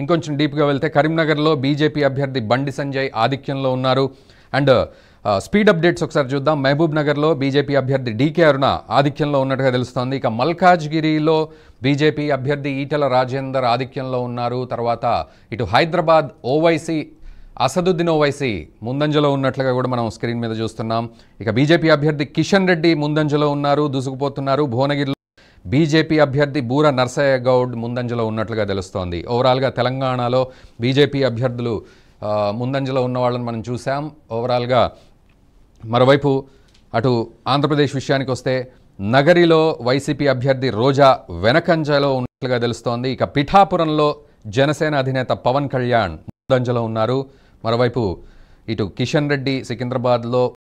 ఇంకొంచెం డీప్గా వెళ్తే కరీంనగర్లో బీజేపీ అభ్యర్థి బండి సంజయ్ ఆధిక్యంలో ఉన్నారు అండ్ స్పీడ్ అప్డేట్స్ ఒకసారి చూద్దాం మహబూబ్ నగర్లో బీజేపీ అభ్యర్థి డీకే అరుణ ఆధిక్యంలో ఉన్నట్టుగా తెలుస్తోంది ఇక మల్కాజ్గిరిలో బీజేపీ అభ్యర్థి ఈటల రాజేందర్ ఆధిక్యంలో ఉన్నారు తర్వాత ఇటు హైదరాబాద్ ఓవైసీ అసదుద్దీన్ ఓవైసీ ముందంజలో ఉన్నట్లుగా కూడా మనం స్క్రీన్ మీద చూస్తున్నాం ఇక బీజేపీ అభ్యర్థి కిషన్ రెడ్డి ముందంజలో ఉన్నారు దూసుకుపోతున్నారు భువనగిరిలో బీజేపీ అభ్యర్థి బూర నర్సయ్య గౌడ్ ముందంజలో ఉన్నట్లుగా తెలుస్తోంది ఓవరాల్గా తెలంగాణలో బీజేపీ అభ్యర్థులు ముందంజలో ఉన్న వాళ్ళని మనం చూసాం ఓవరాల్గా మరోవైపు అటు ఆంధ్రప్రదేశ్ విషయానికి వస్తే నగరిలో వైసీపీ అభ్యర్థి రోజా వెనకంజలో ఉన్నట్లుగా తెలుస్తోంది ఇక పిఠాపురంలో జనసేన అధినేత పవన్ కళ్యాణ్ ముందంజలో ఉన్నారు మరోవైపు ఇటు కిషన్ రెడ్డి సికింద్రాబాద్లో